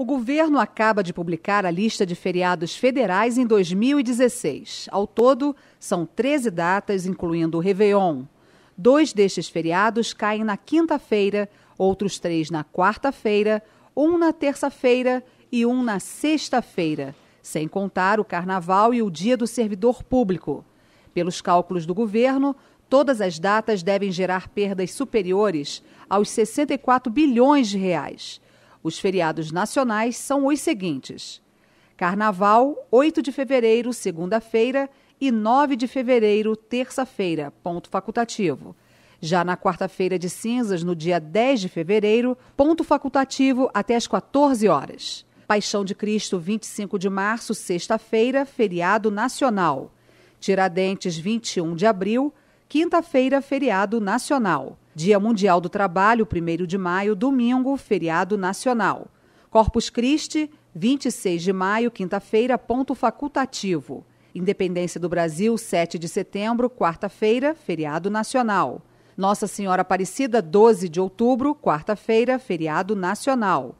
O governo acaba de publicar a lista de feriados federais em 2016. Ao todo, são 13 datas, incluindo o Réveillon. Dois destes feriados caem na quinta-feira, outros três na quarta-feira, um na terça-feira e um na sexta-feira, sem contar o Carnaval e o Dia do Servidor Público. Pelos cálculos do governo, todas as datas devem gerar perdas superiores aos 64 bilhões de reais. Os feriados nacionais são os seguintes: Carnaval, 8 de fevereiro, segunda-feira, e 9 de fevereiro, terça-feira, ponto facultativo. Já na quarta-feira de cinzas, no dia 10 de fevereiro, ponto facultativo até às 14 horas. Paixão de Cristo, 25 de março, sexta-feira, feriado nacional. Tiradentes, 21 de abril, quinta-feira, feriado nacional. Dia Mundial do Trabalho, 1 de maio, domingo, feriado nacional. Corpus Christi, 26 de maio, quinta-feira, ponto facultativo. Independência do Brasil, 7 de setembro, quarta-feira, feriado nacional. Nossa Senhora Aparecida, 12 de outubro, quarta-feira, feriado nacional.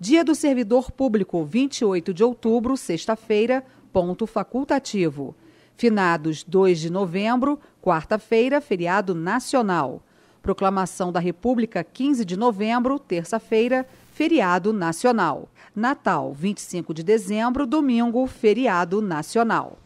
Dia do Servidor Público, 28 de outubro, sexta-feira, ponto facultativo. Finados, 2 de novembro, quarta-feira, feriado nacional. Proclamação da República, 15 de novembro, terça-feira, feriado nacional. Natal, 25 de dezembro, domingo, feriado nacional.